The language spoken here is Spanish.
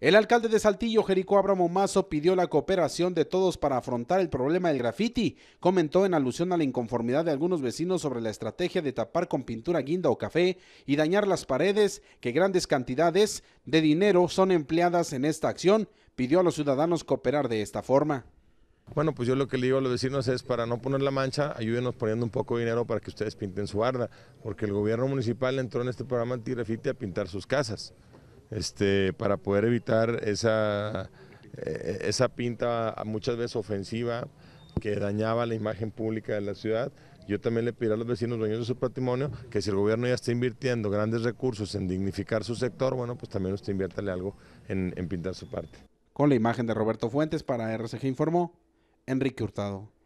El alcalde de Saltillo, Jerico Abramo Mazo, pidió la cooperación de todos para afrontar el problema del grafiti. Comentó en alusión a la inconformidad de algunos vecinos sobre la estrategia de tapar con pintura guinda o café y dañar las paredes, que grandes cantidades de dinero son empleadas en esta acción. Pidió a los ciudadanos cooperar de esta forma. Bueno, pues yo lo que le digo a los vecinos es para no poner la mancha, ayúdenos poniendo un poco de dinero para que ustedes pinten su arda, porque el gobierno municipal entró en este programa anti a pintar sus casas. Este, para poder evitar esa, eh, esa pinta muchas veces ofensiva que dañaba la imagen pública de la ciudad. Yo también le pido a los vecinos dueños de su patrimonio que si el gobierno ya está invirtiendo grandes recursos en dignificar su sector, bueno, pues también usted inviértale algo en, en pintar su parte. Con la imagen de Roberto Fuentes para RCG informó Enrique Hurtado.